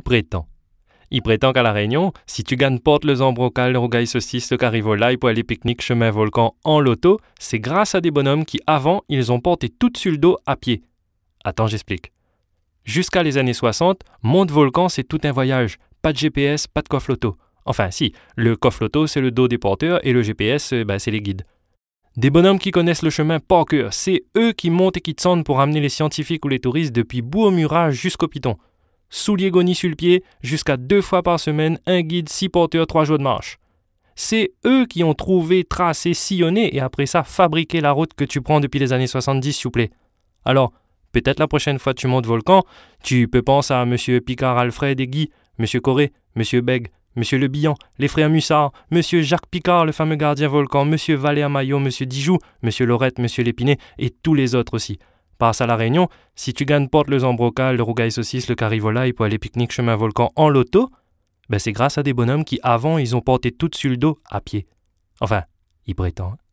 prétend. Il prétend qu'à La Réunion, si tu gagnes porte le zambrocal, le rougail saucisse, le carivola, et pour aller pique-nique chemin volcan en loto, c'est grâce à des bonhommes qui, avant, ils ont porté tout sur le dos à pied. Attends, j'explique. Jusqu'à les années 60, monte volcan, c'est tout un voyage. Pas de GPS, pas de coffre loto. Enfin, si, le coffre loto, c'est le dos des porteurs et le GPS, euh, ben, c'est les guides. Des bonhommes qui connaissent le chemin par cœur, c'est eux qui montent et qui descendent pour amener les scientifiques ou les touristes depuis bourg murage jusqu'au Piton souliers gonis sur le pied, jusqu'à deux fois par semaine, un guide, six porteurs, trois jours de marche. C'est eux qui ont trouvé, tracé, sillonné et après ça fabriqué la route que tu prends depuis les années 70, s'il vous plaît. Alors, peut-être la prochaine fois que tu montes volcan, tu peux penser à M. Picard Alfred et Guy, M. Coré, M. Beg, M. Le les frères Mussard, M. Jacques Picard, le fameux gardien volcan, M. Valère Maillot, M. Dijoux, M. Laurette, M. Lépinet et tous les autres aussi. Parce à La Réunion, si tu gagnes porte le Zambrocal, le Rougail Saucisse, le et pour aller pique-nique chemin volcan en loto, ben c'est grâce à des bonhommes qui, avant, ils ont porté tout sur le dos à pied. Enfin, ils prétendent.